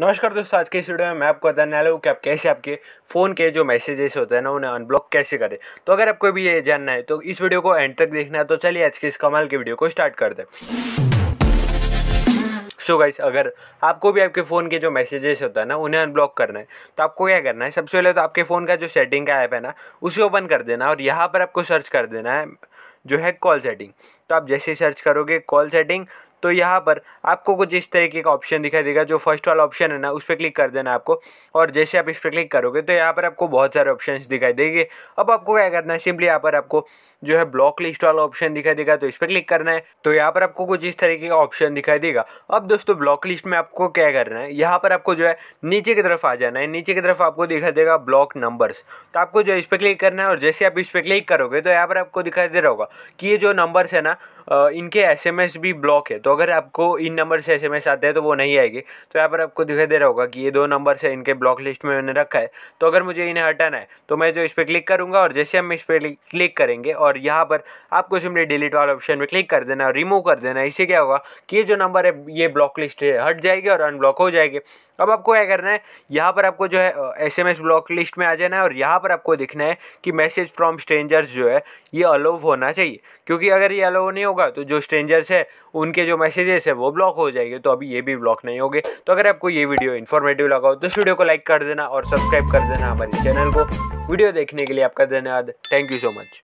नमस्कार दोस्तों आज के इस वीडियो में मैं आपको बताने वाला हूँ कि आप कैसे आपके फ़ोन के जो मैसेजेस होते हैं ना उन्हें अनब्लॉक कैसे करें तो अगर आपको भी ये जानना है तो इस वीडियो को एंड तक देखना है तो चलिए आज के इस कमाल के वीडियो को स्टार्ट कर दें सो so गाइस अगर आपको भी आपके फ़ोन के जो मैसेजेस होता है ना उन्हें अनब्लॉक करना है तो आपको क्या करना है सबसे पहले तो आपके फ़ोन का जो सेटिंग का ऐप है ना उसे ओपन कर देना और यहाँ पर आपको सर्च कर देना है जो है कॉल सेटिंग तो आप जैसे सर्च करोगे कॉल सेटिंग तो यहाँ पर आपको कुछ इस तरीके का ऑप्शन दिखाई देगा जो फर्स्ट वाला ऑप्शन है ना उस पर क्लिक कर देना आपको और जैसे आप इस पर क्लिक करोगे तो यहाँ पर आपको बहुत सारे ऑप्शन दिखाई देंगे अब आपको क्या करना है सिंपली यहाँ पर आपको जो है ब्लॉक लिस्ट वाला ऑप्शन दिखाई देगा तो इस पर क्लिक करना है तो यहाँ पर आपको कुछ इस तरीके का ऑप्शन दिखाई देगा अब दोस्तों ब्लॉक लिस्ट में आपको क्या करना है यहाँ पर आपको जो है नीचे की तरफ आ जाना है नीचे की तरफ आपको दिखाई देगा ब्लॉक नंबर्स तो आपको जो इस पर क्लिक करना है और जैसे आप इस पर क्लिक करोगे तो यहाँ पर आपको दिखाई दे रहा होगा कि ये जो नंबर्स है ना इनके एसएमएस भी ब्लॉक है तो अगर आपको इन नंबर से एसएमएस आते हैं तो वो नहीं आएगी तो यहाँ पर आपको दिखाई दे रहा होगा कि ये दो नंबर से इनके ब्लॉक लिस्ट में मैंने रखा है तो अगर मुझे इन्हें हटाना है तो मैं जो इस पर क्लिक करूँगा और जैसे हम इस पर क्लिक करेंगे और यहाँ पर आपको सिंपली डिलीट वाले ऑप्शन पर क्लिक कर देना और रिमूव कर देना इससे क्या होगा कि ये जो नंबर है ये ब्लॉक लिस्ट है हट जाएगी और अनब्लॉक हो जाएगी अब आपको क्या करना है यहाँ पर आपको जो है S M S block list में आ जाना है और यहाँ पर आपको दिखना है कि मैसेज फ्रॉम स्ट्रेंजर्स जो है ये अलोव होना चाहिए क्योंकि अगर ये अलोव नहीं होगा तो जो स्ट्रेंजर्स है उनके जो मैसेजेस है वो ब्लॉक हो जाएंगे तो अभी ये भी ब्लॉक नहीं होंगे तो अगर आपको ये वीडियो इन्फॉर्मेटिव लगा हो तो इस वीडियो को लाइक कर देना और सब्सक्राइब कर देना हमारे चैनल को वीडियो देखने के लिए आपका धन्यवाद थैंक यू सो मच